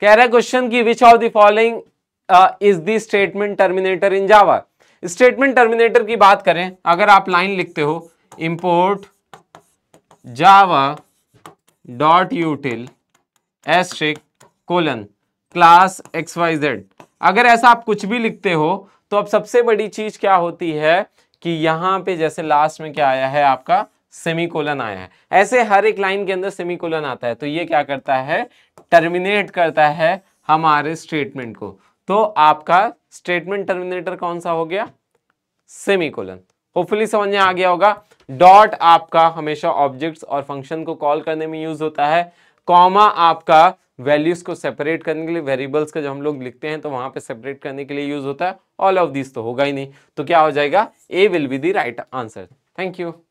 कह रहा है क्वेश्चन की which of the following is the statement terminator in Java statement terminator की बात करें अगर आप लाइन लिखते हो import java dot util asterisk colon class X Y Z अगर ऐसा आप कुछ भी लिखते हो तो अब सबसे बड़ी चीज क्या होती है कि यहां पे जैसे लास्ट में क्या आया है आपका सेमीकोलन आया है ऐसे हर एक लाइन के अंदर सेमीकोलन आता है तो ये क्या करता है टर्मिनेट करता है हमारे स्टेटमेंट को तो आपका स्टेटमेंट टर्मिनेटर कौन सा हो गया सेमीकोलन होपफुली समझ में आ गया होगा डॉट आपका हमेशा ऑब्जेक्ट्स और फंक्शन को कॉल करने में यूज होता है कॉमा आपका वैल्यूज को सेपरेट करने के लिए वेरिएबल्स का जो हम लोग लिखते हैं तो वहां पे सेपरेट करने के लिए यूज होता है ऑल ऑफ दिस तो होगा ही नहीं तो क्या हो जाएगा A will be the right answer thank you